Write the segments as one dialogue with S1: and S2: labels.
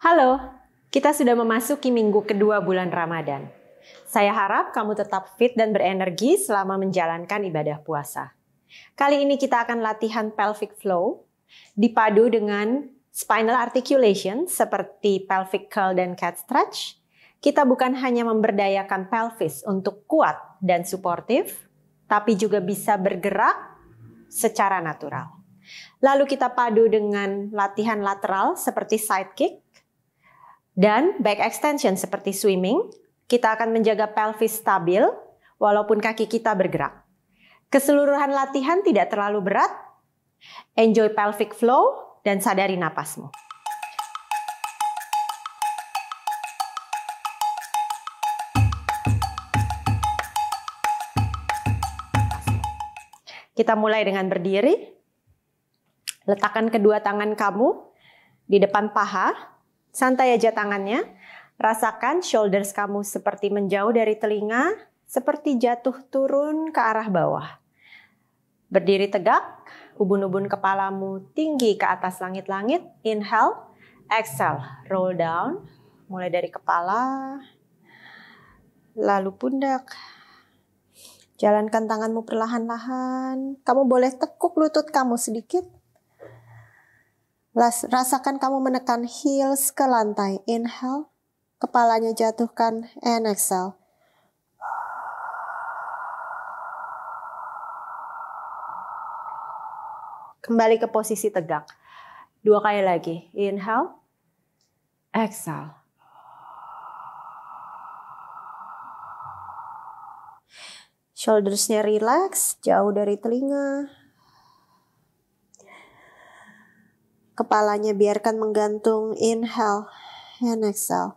S1: Halo, kita sudah memasuki minggu kedua bulan Ramadan. Saya harap kamu tetap fit dan berenergi selama menjalankan ibadah puasa. Kali ini kita akan latihan pelvic flow dipadu dengan spinal articulation seperti pelvic curl dan cat stretch. Kita bukan hanya memberdayakan pelvis untuk kuat dan suportif, tapi juga bisa bergerak secara natural. Lalu kita padu dengan latihan lateral seperti side kick dan back extension seperti swimming, kita akan menjaga pelvis stabil walaupun kaki kita bergerak. Keseluruhan latihan tidak terlalu berat. Enjoy pelvic flow dan sadari napasmu. Kita mulai dengan berdiri. Letakkan kedua tangan kamu di depan paha, Santai aja tangannya. Rasakan shoulders kamu seperti menjauh dari telinga, seperti jatuh turun ke arah bawah. Berdiri tegak, ubun-ubun kepalamu tinggi ke atas langit-langit. Inhale, exhale, roll down. Mulai dari kepala, lalu pundak. Jalankan tanganmu perlahan-lahan. Kamu boleh tekuk lutut kamu sedikit Rasakan kamu menekan heels ke lantai. Inhale. Kepalanya jatuhkan. And exhale. Kembali ke posisi tegak. Dua kali lagi. Inhale. Exhale. Shouldersnya relax, jauh dari telinga, Kepalanya biarkan menggantung. Inhale and exhale.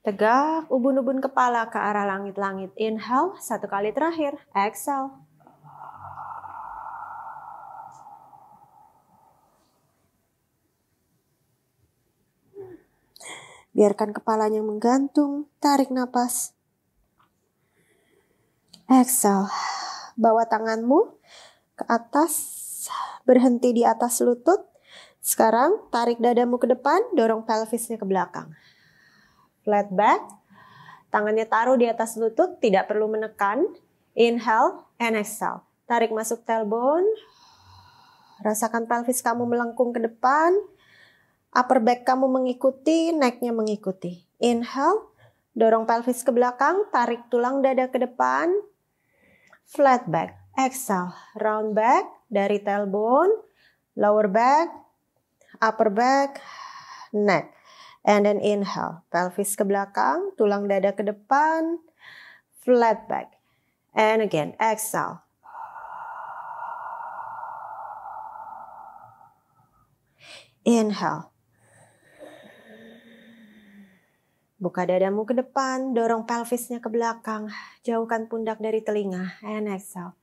S1: Tegak ubun-ubun kepala ke arah langit-langit. Inhale, satu kali terakhir. Exhale. Biarkan kepalanya menggantung. Tarik nafas Exhale. Bawa tanganmu ke atas. Berhenti di atas lutut. Sekarang tarik dadamu ke depan, dorong pelvisnya ke belakang. Flat back. Tangannya taruh di atas lutut, tidak perlu menekan. Inhale and exhale. Tarik masuk tailbone. Rasakan pelvis kamu melengkung ke depan. Upper back kamu mengikuti, necknya mengikuti. Inhale, dorong pelvis ke belakang, tarik tulang dada ke depan, flat back. Exhale, round back dari tailbone, lower back, upper back, neck. And then inhale, pelvis ke belakang, tulang dada ke depan, flat back. And again, exhale. Inhale Buka dadamu ke depan, dorong pelvisnya ke belakang, jauhkan pundak dari telinga, and exhale.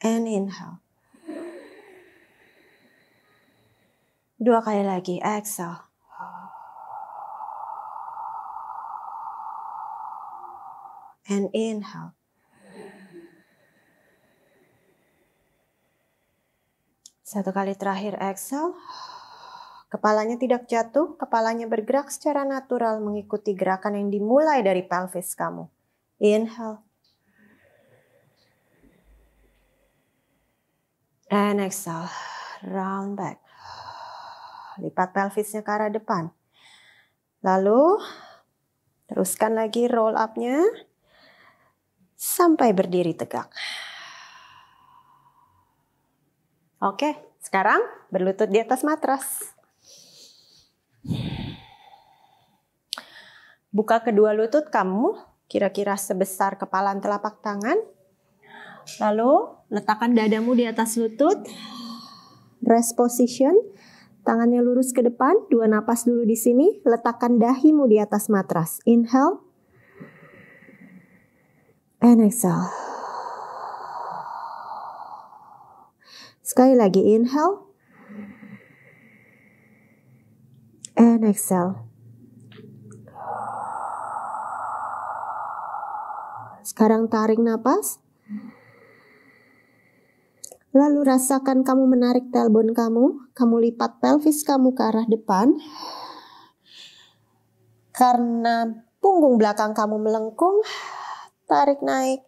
S1: And inhale. Dua kali lagi, exhale. And inhale. Satu kali terakhir exhale. Kepalanya tidak jatuh, kepalanya bergerak secara natural mengikuti gerakan yang dimulai dari pelvis kamu. Inhale. And exhale. Round back. Lipat pelvisnya ke arah depan. Lalu, teruskan lagi roll up-nya sampai berdiri tegak. Oke, sekarang berlutut di atas matras. Buka kedua lutut kamu, kira-kira sebesar kepalan telapak tangan. Lalu letakkan dadamu di atas lutut. Rest position, tangannya lurus ke depan, dua napas dulu di sini. Letakkan dahimu di atas matras. Inhale. And exhale. Sekali lagi inhale and exhale. Sekarang tarik nafas, Lalu rasakan kamu menarik telbon kamu, kamu lipat pelvis kamu ke arah depan. Karena punggung belakang kamu melengkung, tarik naik.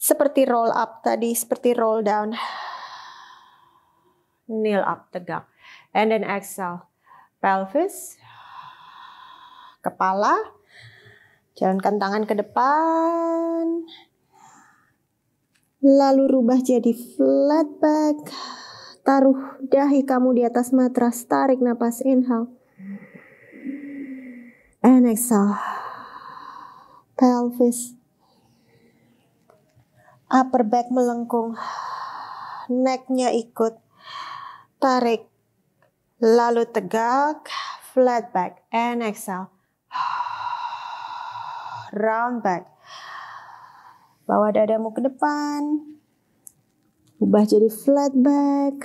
S1: Seperti roll up tadi, seperti roll down kneel up, tegak. And then exhale, pelvis, kepala, jalankan tangan ke depan, lalu rubah jadi flat back, taruh dahi kamu di atas matras, tarik nafas inhale, and exhale, pelvis, upper back melengkung, necknya ikut, Tarik, lalu tegak, flat back, and exhale. Round back. Bawa dadamu ke depan. Ubah jadi flat back.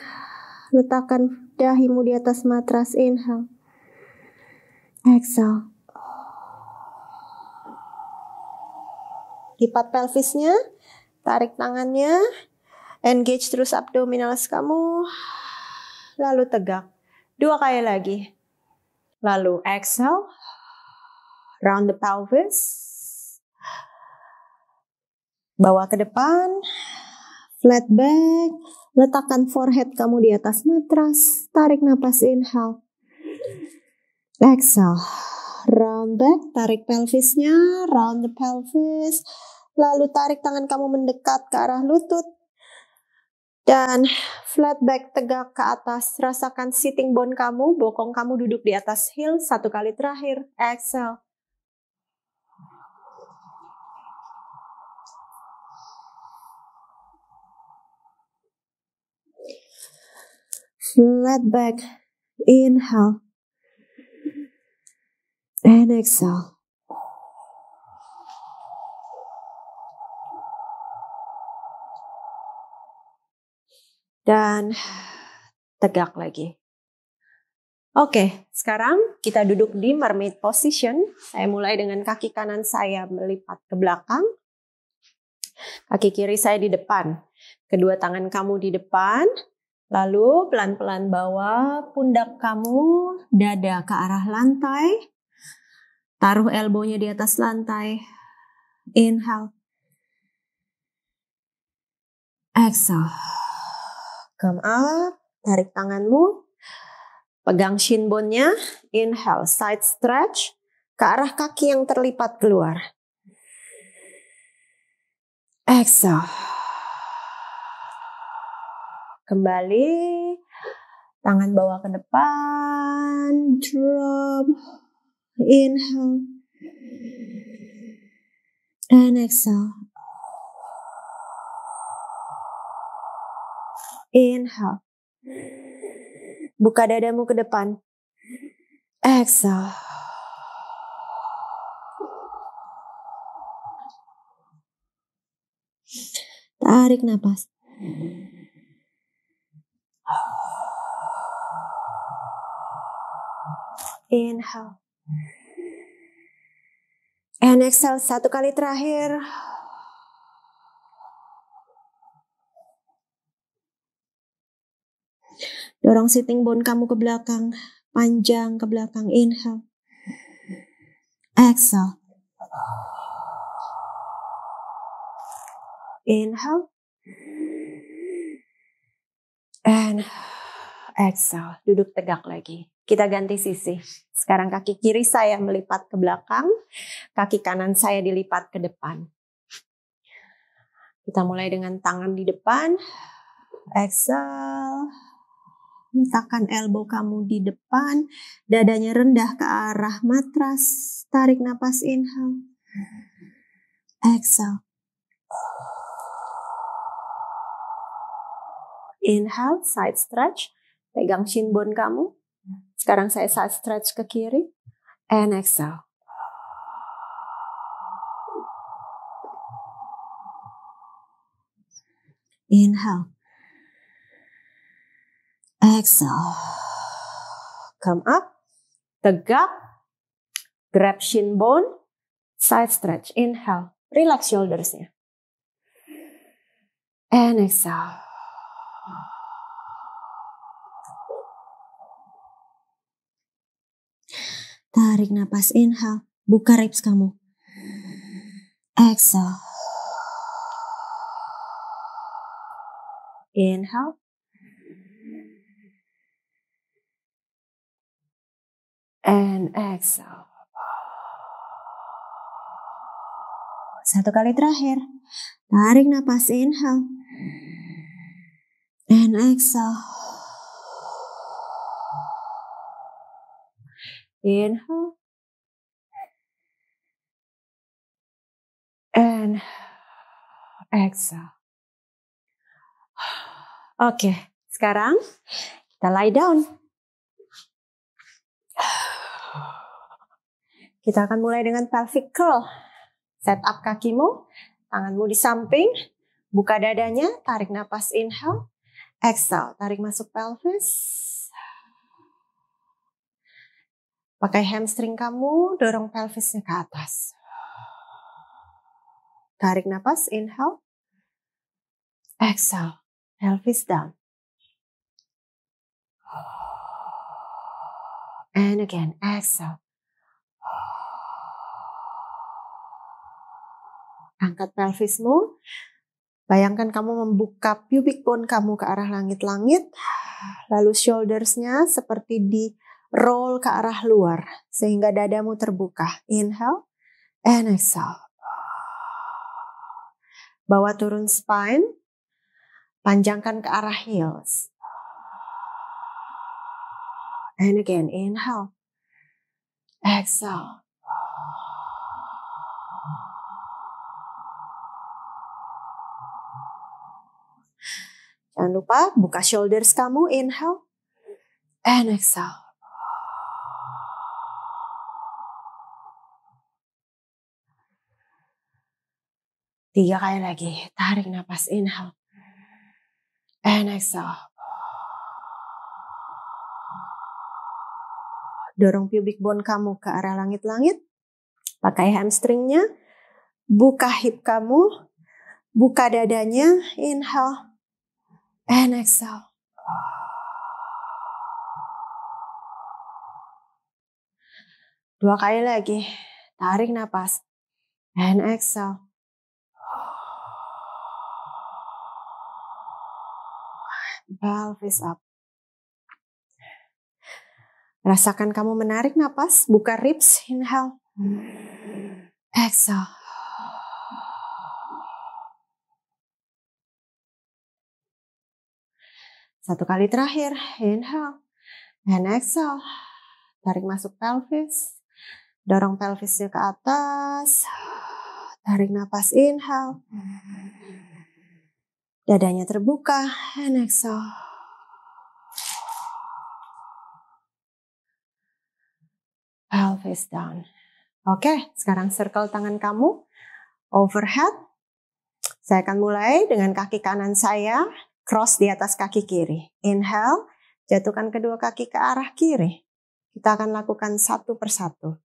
S1: Letakkan dahimu di atas matras. Inhale. Exhale. Lipat pelvisnya. Tarik tangannya. Engage terus abdominals kamu lalu tegak. Dua kali lagi. Lalu exhale, round the pelvis. Bawa ke depan, flat back, letakkan forehead kamu di atas matras, tarik napas inhale. Exhale, round back, tarik pelvisnya, round the pelvis. Lalu tarik tangan kamu mendekat ke arah lutut, dan flat back tegak ke atas, rasakan sitting bone kamu, bokong kamu duduk di atas heel, satu kali terakhir, exhale. Flat back, inhale, and exhale. dan tegak lagi. Oke, sekarang kita duduk di mermaid position. Saya mulai dengan kaki kanan saya melipat ke belakang. Kaki kiri saya di depan. Kedua tangan kamu di depan. Lalu pelan-pelan bawa pundak kamu dada ke arah lantai. Taruh elbownya di atas lantai. Inhale. Exhale. Come up, tarik tanganmu, pegang shin bone-nya, inhale, side stretch, ke arah kaki yang terlipat keluar. Exhale. Kembali, tangan bawah ke depan, drop, inhale, and exhale. Inhale. Buka dadamu ke depan. Exhale. Tarik nafas. Inhale. And exhale satu kali terakhir. Dorong sitting bone kamu ke belakang, panjang ke belakang. Inhale. Exhale. Inhale. And exhale. Duduk tegak lagi. Kita ganti sisi. Sekarang kaki kiri saya melipat ke belakang, kaki kanan saya dilipat ke depan. Kita mulai dengan tangan di depan. Exhale. Letakkan elbow kamu di depan, dadanya rendah ke arah matras. Tarik nafas inhale. Exhale. Inhale, side stretch. Pegang shin bone kamu. Sekarang saya side stretch ke kiri. And exhale. Inhale exhale. Ah. Come up, tegak, grab shin bone, side stretch. Inhale, relax shoulders-nya. And exhale. Tarik nafas, inhale, buka ribs kamu. Exhale. Inhale, and exhale. Satu kali terakhir. Tarik nafas inhale. And exhale. Inhale. And exhale. Oke, okay, sekarang kita lie down. Kita akan mulai dengan pelvic curl. Set up kakimu, tanganmu di samping, buka dadanya, tarik nafas inhale, exhale, tarik masuk pelvis. Pakai hamstring kamu, dorong pelvisnya ke atas. Tarik nafas inhale. Exhale, pelvis down. And again, exhale. Angkat pelvismu. Bayangkan kamu membuka pubic bone kamu ke arah langit-langit. Lalu shouldersnya seperti di roll ke arah luar. Sehingga dadamu terbuka. Inhale and exhale. Bawa turun spine. Panjangkan ke arah heels. And again, inhale. Exhale. Jangan lupa buka shoulders kamu, inhale and exhale. Tiga kali lagi, tarik nafas, inhale and exhale. Dorong pubic bone kamu ke arah langit-langit. Pakai hamstringnya. Buka hip kamu. Buka dadanya. Inhale and exhale. Dua kali lagi. Tarik nafas. And exhale. Bow face up. Rasakan kamu menarik nafas, buka ribs, inhale. Exhale. Satu kali terakhir, inhale, and exhale. Tarik masuk pelvis, dorong pelvisnya ke atas. Tarik nafas inhale. Dadanya terbuka, and exhale. Pelvis down. Oke, sekarang circle tangan kamu overhead. Saya akan mulai dengan kaki kanan saya cross di atas kaki kiri. Inhale, jatuhkan kedua kaki ke arah kiri. Kita akan lakukan satu persatu.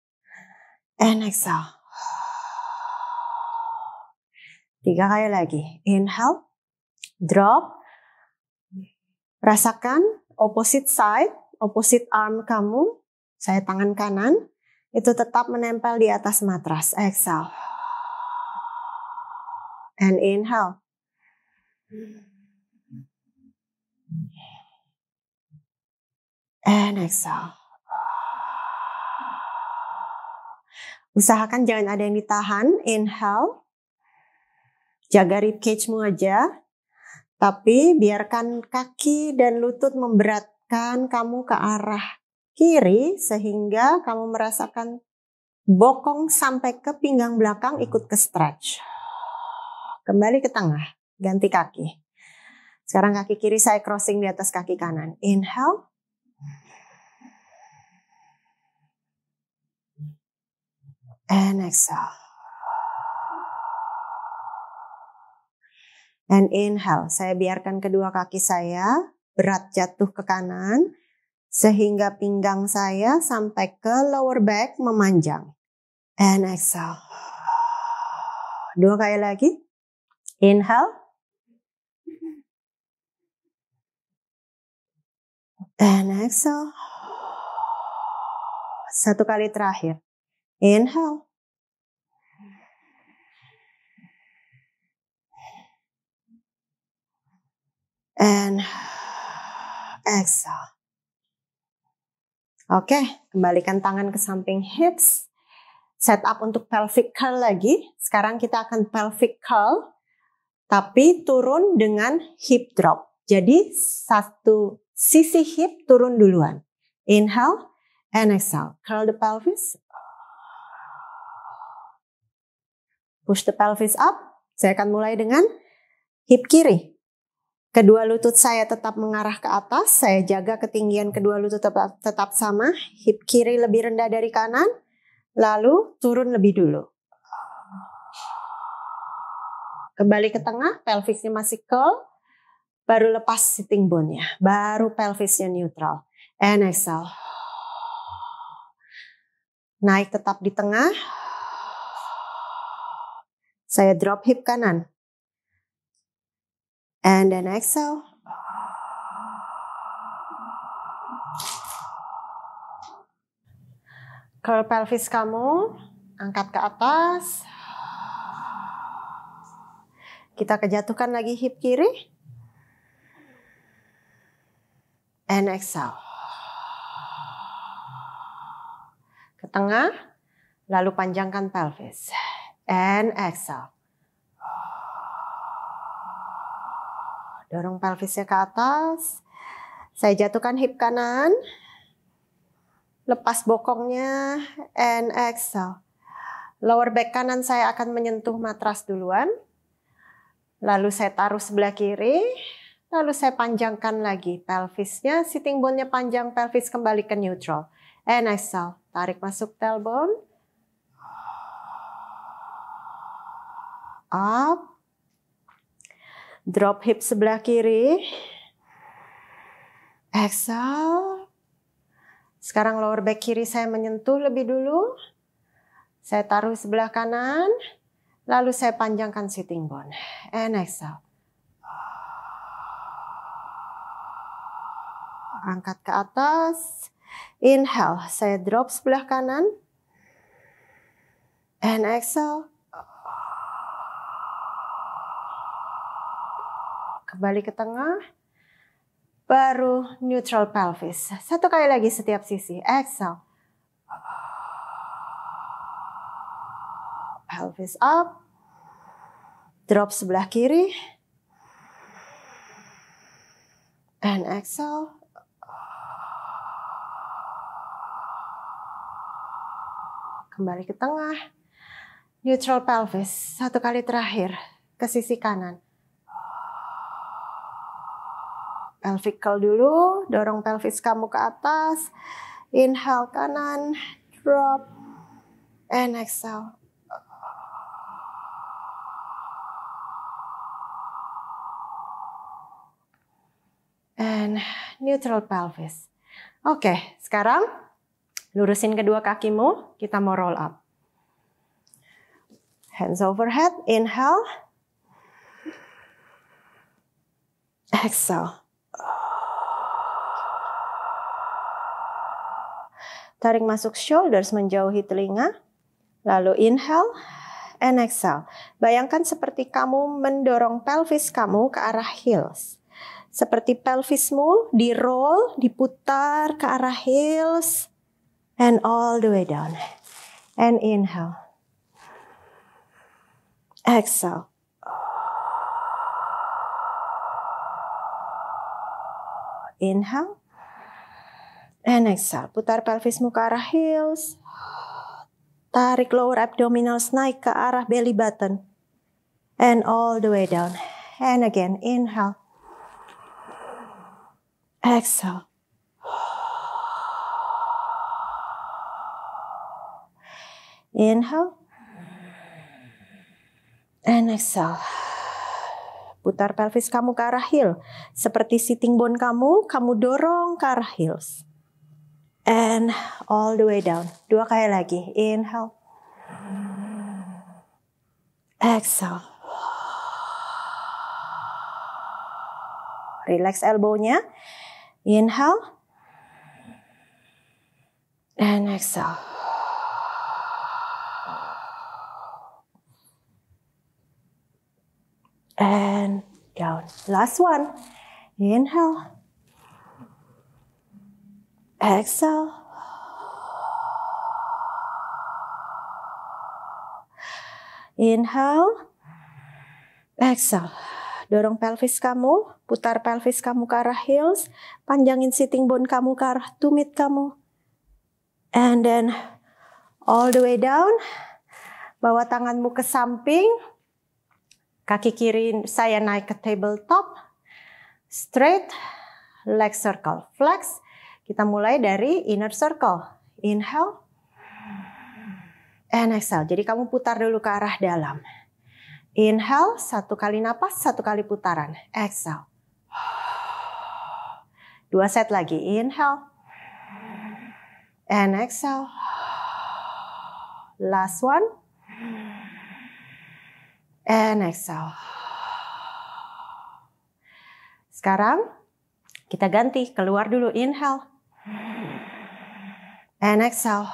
S1: And exhale. Tiga kali lagi. Inhale, drop. Rasakan opposite side, opposite arm kamu. Saya tangan kanan. Itu tetap menempel di atas matras. Exhale. And inhale. And exhale. Usahakan jangan ada yang ditahan. Inhale. Jaga cage mu aja. Tapi biarkan kaki dan lutut memberatkan kamu ke arah kiri sehingga kamu merasakan bokong sampai ke pinggang belakang ikut ke stretch. Kembali ke tengah, ganti kaki. Sekarang kaki kiri saya crossing di atas kaki kanan. Inhale. And exhale. And inhale. Saya biarkan kedua kaki saya berat jatuh ke kanan. Sehingga pinggang saya sampai ke lower back memanjang. And exhale. Dua kali lagi. Inhale. And exhale. Satu kali terakhir. Inhale. And exhale. Oke, kembalikan tangan ke samping hips. Set up untuk pelvic curl lagi. Sekarang kita akan pelvic curl, tapi turun dengan hip drop. Jadi satu Sisi hip turun duluan. Inhale and exhale. Curl the pelvis. Push the pelvis up. Saya akan mulai dengan hip kiri. Kedua lutut saya tetap mengarah ke atas. Saya jaga ketinggian kedua lutut tetap, tetap sama. Hip kiri lebih rendah dari kanan. Lalu turun lebih dulu. Kembali ke tengah, pelvisnya masih curl baru lepas sitting bone-nya, baru pelvisnya neutral. And exhale. Naik tetap di tengah. Saya drop hip kanan. And then exhale. Curl pelvis kamu, angkat ke atas. Kita kejatuhkan lagi hip kiri. and exhale. Ke tengah, lalu panjangkan pelvis. And exhale. Dorong pelvisnya ke atas. Saya jatuhkan hip kanan. Lepas bokongnya and exhale. Lower back kanan saya akan menyentuh matras duluan. Lalu saya taruh sebelah kiri. Lalu saya panjangkan lagi pelvisnya, sitting bone-nya panjang, pelvis kembali ke neutral. And I saw, tarik masuk tailbone. Up. Drop hip sebelah kiri. Exhale. Sekarang lower back kiri saya menyentuh lebih dulu. Saya taruh sebelah kanan. Lalu saya panjangkan sitting bone. And exhale. angkat ke atas. Inhale, saya drop sebelah kanan. And exhale. Kembali ke tengah. Baru neutral pelvis. Satu kali lagi setiap sisi. Exhale. Pelvis up. Drop sebelah kiri. And exhale. kembali ke tengah. Neutral pelvis, satu kali terakhir, ke sisi kanan. Pelvical dulu, dorong pelvis kamu ke atas. Inhale kanan, drop, and exhale. And neutral pelvis. Oke, okay, sekarang Lurusin kedua kakimu, kita mau roll up. Hands overhead, inhale. Exhale. Tarik masuk shoulders menjauhi telinga. Lalu inhale and exhale. Bayangkan seperti kamu mendorong pelvis kamu ke arah heels. Seperti pelvismu di roll, diputar ke arah heels. and all the way down. And inhale. Exhale. Inhale. And exhale. Putar pelvismu ke arah heels. Tarik lower abdominals naik ke arah belly button. And all the way down. And again, inhale. Exhale. Inhale. And exhale. Putar pelvis kamu ke arah heel. Seperti sitting bone kamu, kamu dorong ke arah heels. And all the way down. Dua kali lagi. Inhale. Exhale. Relax elbownya. Inhale. And exhale. and down. Last one. Inhale. Exhale. Inhale. Exhale. Dorong pelvis kamu, putar pelvis kamu ke arah heels, panjangin sitting bone kamu ke arah tumit kamu. And then all the way down. Bawa tanganmu ke samping, Kaki kiri saya naik ke tabletop, straight, leg circle, flex. Kita mulai dari inner circle. Inhale, and exhale. Jadi kamu putar dulu ke arah dalam. Inhale, satu kali napas, satu kali putaran. Exhale. Dua set lagi. Inhale. And exhale. Last one and exhale. Sekarang kita ganti, keluar dulu inhale. And exhale.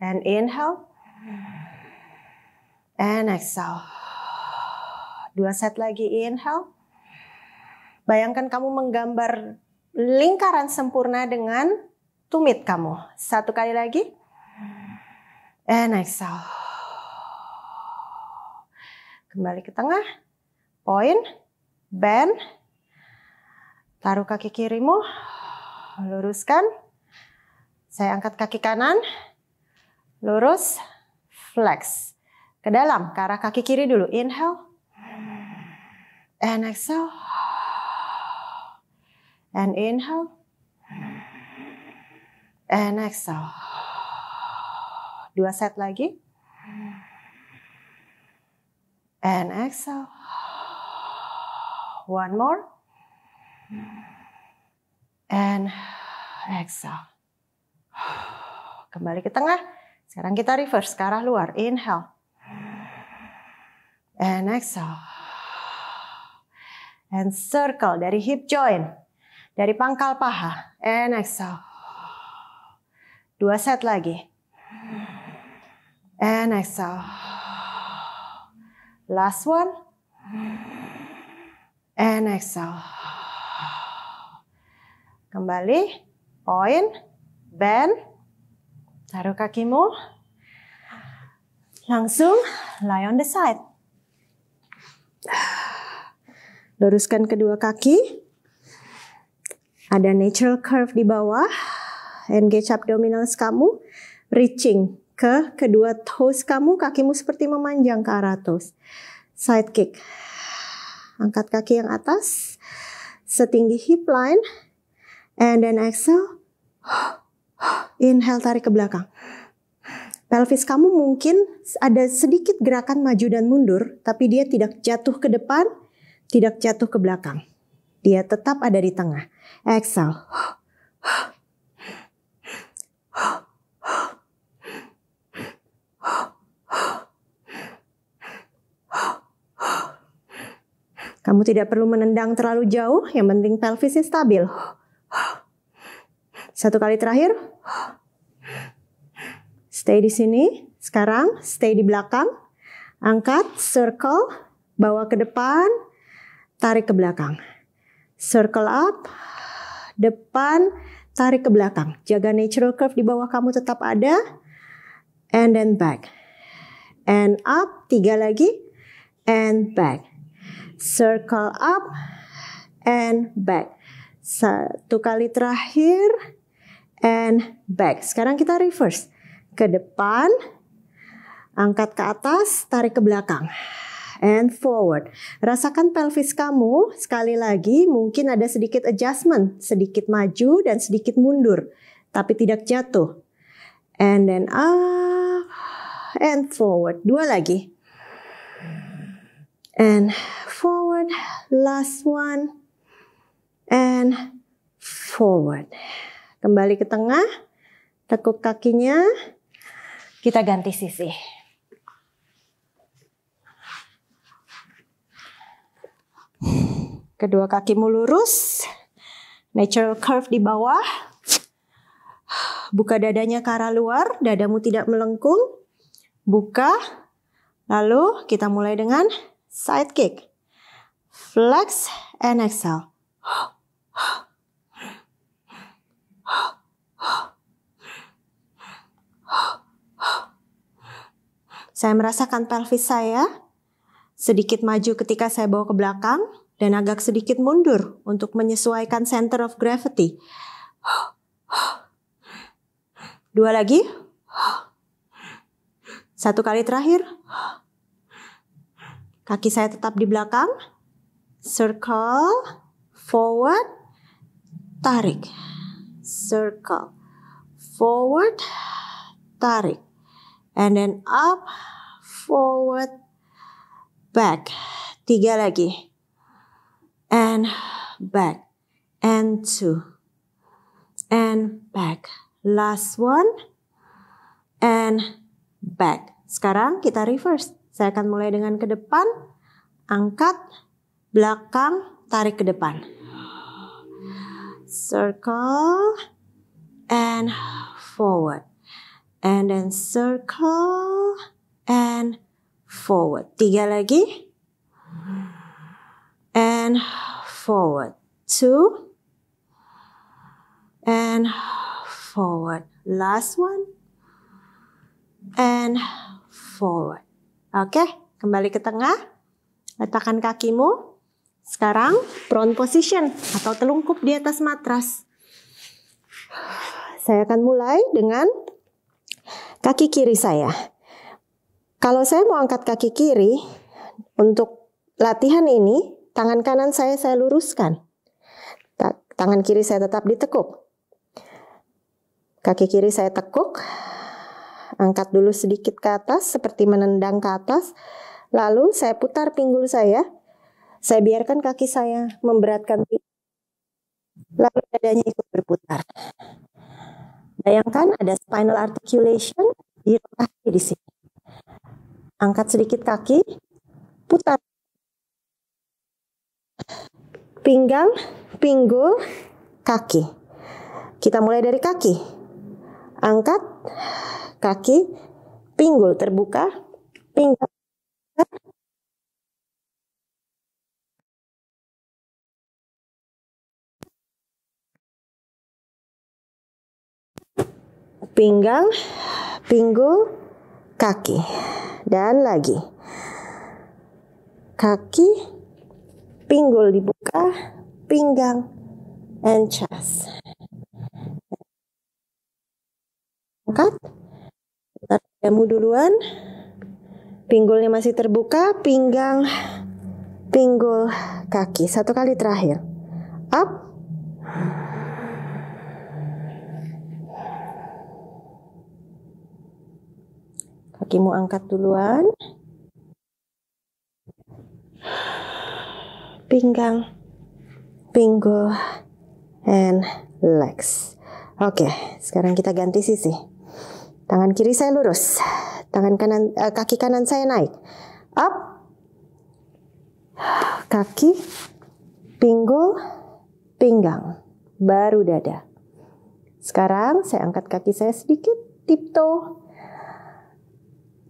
S1: And inhale. And exhale. Dua set lagi inhale. Bayangkan kamu menggambar lingkaran sempurna dengan tumit kamu. Satu kali lagi. And exhale. Kembali ke tengah. Point. Bend. Taruh kaki kirimu. Luruskan. Saya angkat kaki kanan. Lurus. Flex. Ke dalam. Ke arah kaki kiri dulu. Inhale. And exhale. And inhale. And exhale. Dua set lagi and exhale. One more. And exhale. Kembali ke tengah. Sekarang kita reverse ke arah luar. Inhale. And exhale. And circle dari hip joint. Dari pangkal paha. And exhale. Dua set lagi. And exhale. Last one. And exhale. Kembali. Point. Bend. Taruh kakimu. Langsung lie on the side. Luruskan kedua kaki. Ada natural curve di bawah. Engage abdominals kamu. Reaching ke kedua toes kamu, kakimu seperti memanjang ke arah toes. Side kick. Angkat kaki yang atas, setinggi hip line, and then exhale. Inhale, tarik ke belakang. Pelvis kamu mungkin ada sedikit gerakan maju dan mundur, tapi dia tidak jatuh ke depan, tidak jatuh ke belakang. Dia tetap ada di tengah. Exhale. Kamu tidak perlu menendang terlalu jauh, yang penting pelvisnya stabil. Satu kali terakhir. Stay di sini. Sekarang stay di belakang. Angkat, circle, bawa ke depan, tarik ke belakang. Circle up, depan, tarik ke belakang. Jaga natural curve di bawah kamu tetap ada. And then back. And up, tiga lagi. And back circle up and back. Satu kali terakhir and back. Sekarang kita reverse. Ke depan, angkat ke atas, tarik ke belakang. And forward. Rasakan pelvis kamu sekali lagi mungkin ada sedikit adjustment, sedikit maju dan sedikit mundur, tapi tidak jatuh. And then up and forward. Dua lagi and forward. Last one and forward. Kembali ke tengah, tekuk kakinya. Kita ganti sisi. Kedua kakimu lurus. Natural curve di bawah. Buka dadanya ke arah luar, dadamu tidak melengkung. Buka. Lalu kita mulai dengan Sidekick, flex and exhale. Saya merasakan pelvis saya sedikit maju ketika saya bawa ke belakang dan agak sedikit mundur untuk menyesuaikan center of gravity. Dua lagi. Satu kali terakhir. Kaki saya tetap di belakang. Circle, forward, tarik. Circle, forward, tarik. And then up, forward, back. Tiga lagi. And back. And two. And back. Last one. And back. Sekarang kita reverse saya akan mulai dengan ke depan, angkat, belakang, tarik ke depan. Circle and forward. And then circle and forward. Tiga lagi. And forward. Two. And forward. Last one. And forward. Oke, kembali ke tengah. Letakkan kakimu. Sekarang prone position atau telungkup di atas matras. Saya akan mulai dengan kaki kiri saya. Kalau saya mau angkat kaki kiri, untuk latihan ini, tangan kanan saya saya luruskan. Tangan kiri saya tetap ditekuk. Kaki kiri saya tekuk, Angkat dulu sedikit ke atas seperti menendang ke atas. Lalu saya putar pinggul saya. Saya biarkan kaki saya memberatkan Lalu dadanya ikut berputar. Bayangkan ada spinal articulation di kaki di sini. Angkat sedikit kaki, putar. Pinggang, pinggul, kaki. Kita mulai dari kaki angkat kaki, pinggul terbuka, pinggang pinggang, pinggul, kaki. Dan lagi. Kaki, pinggul dibuka, pinggang, and chest. Kamu duluan. Pinggulnya masih terbuka, pinggang pinggul kaki. Satu kali terakhir. Up. Kakimu angkat duluan. Pinggang, pinggul, and legs. Oke, sekarang kita ganti sisi. Tangan kiri saya lurus. Tangan kanan eh, kaki kanan saya naik. Up. Kaki pinggul pinggang, baru dada. Sekarang saya angkat kaki saya sedikit, tiptoe.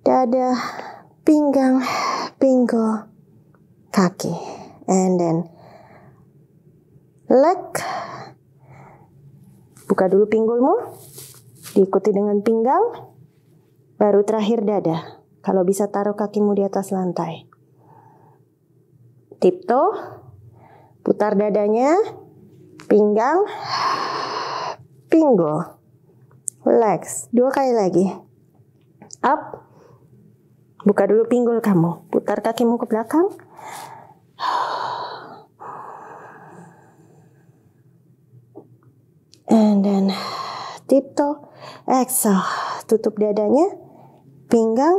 S1: Dada, pinggang, pinggul, kaki. And then leg. Buka dulu pinggulmu. Diikuti dengan pinggang, baru terakhir dada. Kalau bisa taruh kakimu di atas lantai. Tipto, putar dadanya, pinggang, pinggul. Relax, dua kali lagi. Up, buka dulu pinggul kamu, putar kakimu ke belakang. And then tiptoe, exhale tutup dadanya pinggang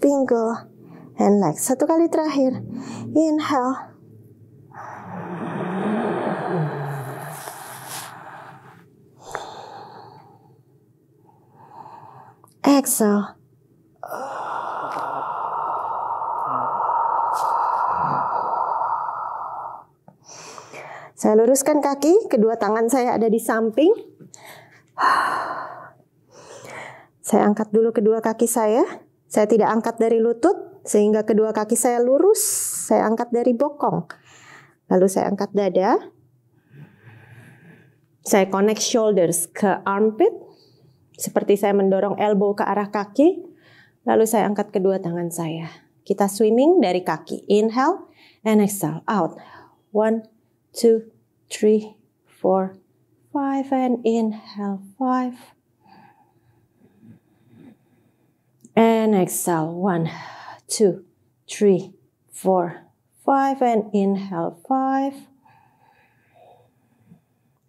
S1: pinggul and leg satu kali terakhir inhale exhale Saya luruskan kaki, kedua tangan saya ada di samping. Saya angkat dulu kedua kaki saya. Saya tidak angkat dari lutut sehingga kedua kaki saya lurus. Saya angkat dari bokong. Lalu saya angkat dada. Saya connect shoulders ke armpit. Seperti saya mendorong elbow ke arah kaki. Lalu saya angkat kedua tangan saya. Kita swimming dari kaki. Inhale and exhale. Out. One, two, three, four, five. And inhale. Five, and exhale one, two, three, four, five, and inhale five.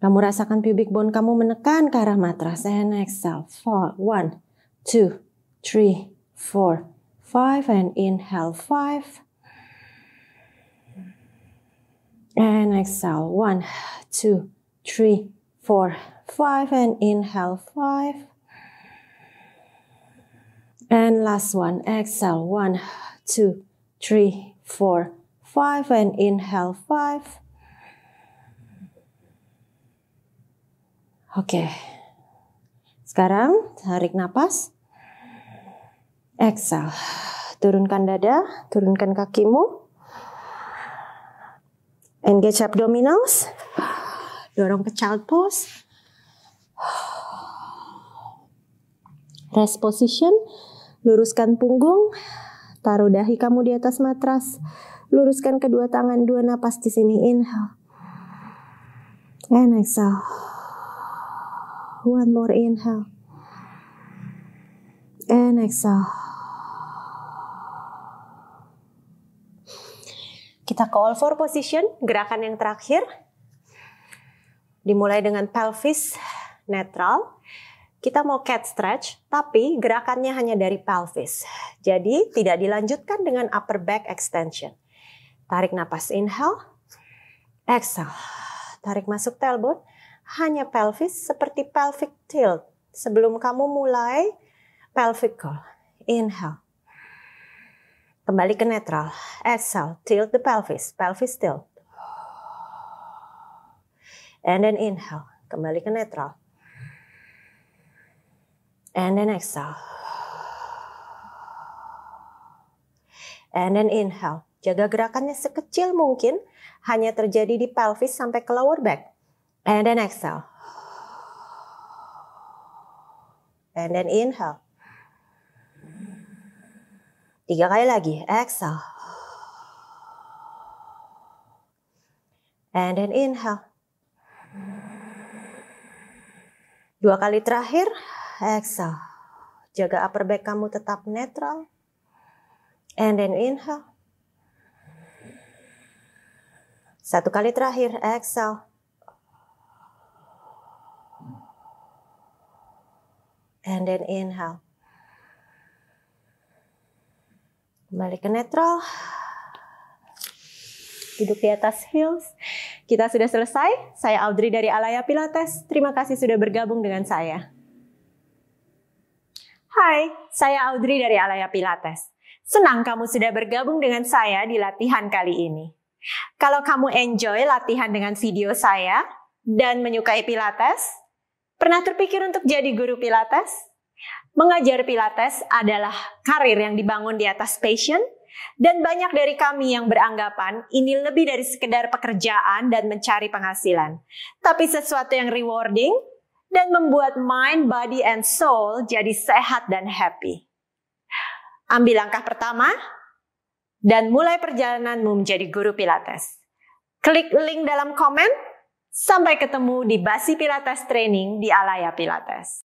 S1: Kamu rasakan pubic bone kamu menekan ke arah matras. And exhale. Four, one, two, three, four, five. three, four, five. And inhale. Five. And exhale. One, two, three, four, five. And inhale. Five. And last one, exhale, one, two, three, four, five, and inhale, five. Oke, okay. sekarang tarik napas, exhale, turunkan dada, turunkan kakimu, engage abdominals, dorong ke child pose, rest position, Luruskan punggung, taruh dahi kamu di atas matras. Luruskan kedua tangan, dua napas di sini. Inhale. And exhale. One more inhale. And exhale. Kita ke all four position, gerakan yang terakhir. Dimulai dengan pelvis netral, kita mau cat stretch, tapi gerakannya hanya dari pelvis. Jadi tidak dilanjutkan dengan upper back extension. Tarik nafas inhale, exhale. Tarik masuk tailbone, hanya pelvis seperti pelvic tilt. Sebelum kamu mulai pelvic curl. Inhale. Kembali ke netral. Exhale, tilt the pelvis, pelvis tilt. And then inhale, kembali ke netral. And then exhale. And then inhale. Jaga gerakannya sekecil mungkin, hanya terjadi di pelvis sampai ke lower back. And then exhale. And then inhale. Tiga kali lagi, exhale. And then inhale. Dua kali terakhir, exhale. Jaga upper back kamu tetap netral. And then inhale. Satu kali terakhir, exhale. And then inhale. Kembali ke netral. hidup di atas heels. Kita sudah selesai. Saya Audrey dari Alaya Pilates. Terima kasih sudah bergabung dengan saya. Hai, saya Audrey dari Alaya Pilates. Senang kamu sudah bergabung dengan saya di latihan kali ini. Kalau kamu enjoy latihan dengan video saya dan menyukai Pilates, pernah terpikir untuk jadi guru Pilates? Mengajar Pilates adalah karir yang dibangun di atas passion, dan banyak dari kami yang beranggapan ini lebih dari sekedar pekerjaan dan mencari penghasilan. Tapi sesuatu yang rewarding, dan membuat mind, body, and soul jadi sehat dan happy. Ambil langkah pertama dan mulai perjalananmu menjadi guru Pilates. Klik link dalam komen. Sampai ketemu di Basi Pilates Training di Alaya Pilates.